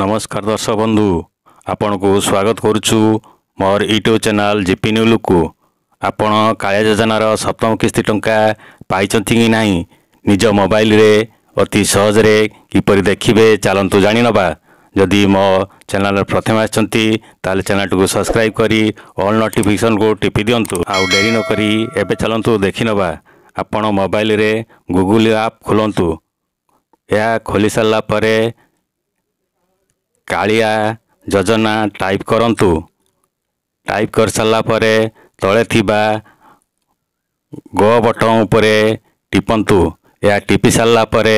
ନମସ୍କାର ଦର୍ଶକ ବନ୍ଧୁ ଆପଣଙ୍କୁ ସ୍ୱାଗତ କରୁଛୁ ମୋର ୟୁଟ୍ୟୁବ୍ ଚ୍ୟାନେଲ୍ ଜିପି ନ୍ୟୁଲୁକୁ ଆପଣ କାଳିଆ ଯୋଜନାର ସପ୍ତମ କିସ୍ତି ଟଙ୍କା ପାଇଛନ୍ତି କି ନାହିଁ ନିଜ ମୋବାଇଲରେ ଅତି ସହଜରେ କିପରି ଦେଖିବେ ଚାଲନ୍ତୁ ଜାଣିନେବା ଯଦି ମୋ ଚ୍ୟାନେଲ୍ ପ୍ରଥମେ ଆସିଛନ୍ତି ତାହେଲେ ଚ୍ୟାନେଲଟିକୁ ସବସ୍କ୍ରାଇବ୍ କରି ଅଲ୍ ନୋଟିଫିକେସନ୍କୁ ଟିପି ଦିଅନ୍ତୁ ଆଉ ଡେରି ନକରି ଏବେ ଚାଲନ୍ତୁ ଦେଖିନେବା ଆପଣ ମୋବାଇଲରେ ଗୁଗୁଲ୍ ଆପ୍ ଖୋଲନ୍ତୁ ଏହା ଖୋଲି ସାରିଲା ପରେ କାଳିଆ ଯୋଜନା ଟାଇପ୍ କରନ୍ତୁ ଟାଇପ୍ କରିସାରିଲା ପରେ ତଳେ ଥିବା ଗୋ ବଟନ୍ ଉପରେ ଟିପନ୍ତୁ ଏହା ଟିପି ସାରିଲା ପରେ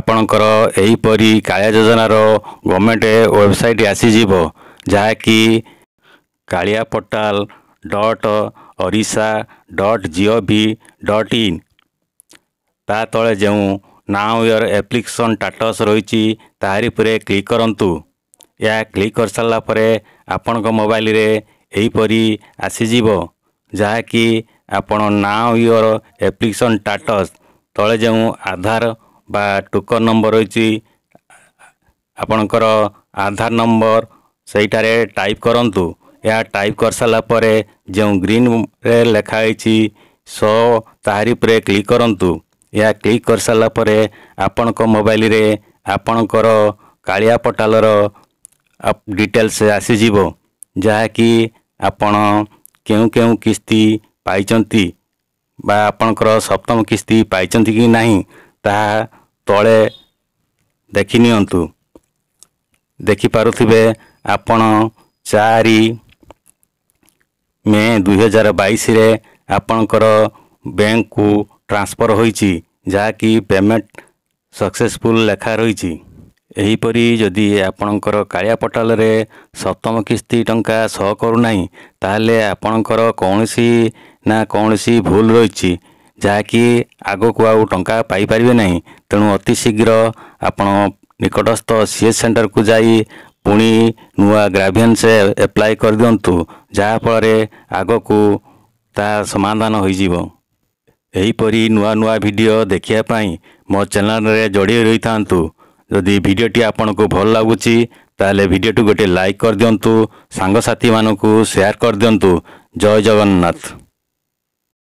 ଆପଣଙ୍କର ଏହିପରି କାଳିଆ ଯୋଜନାର ଗଭର୍ଣ୍ଣମେଣ୍ଟ ୱେବସାଇଟ୍ ଆସିଯିବ ଯାହାକି Kalia portal dot Orissa dot G O V dot in ତା ତଳେ ଯେଉଁ ନାଓ ୟର୍ ଆପ୍ଲିକେସନ୍ ଷ୍ଟାଟସ୍ ରହିଛି ତାହାରି ଉପରେ କ୍ଲିକ୍ କରନ୍ତୁ ଏହା କ୍ଲିକ୍ କରିସାରିଲା ପରେ ଆପଣଙ୍କ ମୋବାଇଲରେ ଏହିପରି ଆସିଯିବ ଯାହାକି ଆପଣ ନା ୟୋର ଆପ୍ଲିକେସନ୍ ଷ୍ଟାଟସ୍ ତଳେ ଯେଉଁ ଆଧାର ବା ଟୋକନ୍ ନମ୍ବର ରହିଛି ଆପଣଙ୍କର ଆଧାର ନମ୍ବର ସେଇଠାରେ ଟାଇପ୍ କରନ୍ତୁ ଏହା ଟାଇପ୍ କରିସାରିଲା ପରେ ଯେଉଁ ଗ୍ରୀନ୍ରେ ଲେଖା ହେଇଛି ସ ତାହାରି ଉପରେ କ୍ଲିକ୍ କରନ୍ତୁ ଏହା କ୍ଲିକ୍ କରିସାରିଲା ପରେ ଆପଣଙ୍କ ମୋବାଇଲରେ ଆପଣଙ୍କର କାଳିଆ ପଟାଲର ଡିଟେଲ୍ସ ଆସିଯିବ ଯାହାକି ଆପଣ କେଉଁ କେଉଁ କିସ୍ତି ପାଇଛନ୍ତି ବା ଆପଣଙ୍କର ସପ୍ତମ କିସ୍ତି ପାଇଛନ୍ତି କି ନାହିଁ ତାହା ତଳେ ଦେଖିନିଅନ୍ତୁ ଦେଖିପାରୁଥିବେ ଆପଣ ଚାରି ମେ ଦୁଇହଜାର ବାଇଶରେ ଆପଣଙ୍କର ବ୍ୟାଙ୍କକୁ ଟ୍ରାନ୍ସଫର୍ ହୋଇଛି ଯାହାକି ପେମେଣ୍ଟ ସକ୍ସେସଫୁଲ୍ ଲେଖା ରହିଛି ଏହିପରି ଯଦି ଆପଣଙ୍କର କାଳିଆ ପଟାଲରେ ସପ୍ତମ କିସ୍ତି ଟଙ୍କା ସହ କରୁନାହିଁ ତାହେଲେ ଆପଣଙ୍କର କୌଣସି ନା କୌଣସି ଭୁଲ ରହିଛି ଯାହାକି ଆଗକୁ ଆଉ ଟଙ୍କା ପାଇପାରିବେ ନାହିଁ ତେଣୁ ଅତି ଶୀଘ୍ର ଆପଣ ନିକଟସ୍ଥ ସି ଏସ୍ ସେଣ୍ଟରକୁ ଯାଇ ପୁଣି ନୂଆ ଗ୍ରାଭିଆନ୍ସ ଆପ୍ଲାଏ କରିଦିଅନ୍ତୁ ଯାହାଫଳରେ ଆଗକୁ ତାହା ସମାଧାନ ହୋଇଯିବ ଏହିପରି ନୂଆ ନୂଆ ଭିଡ଼ିଓ ଦେଖିବା ପାଇଁ ମୋ ଚ୍ୟାନେଲରେ ଯୋଡ଼ି ରହିଥାନ୍ତୁ यदि भिडियो टिया आपनको भल लागुची तले भिडियो टु गटे लाइक कर दियंतु सांग साथी मानको शेयर कर दियंतु जय जगन्नाथ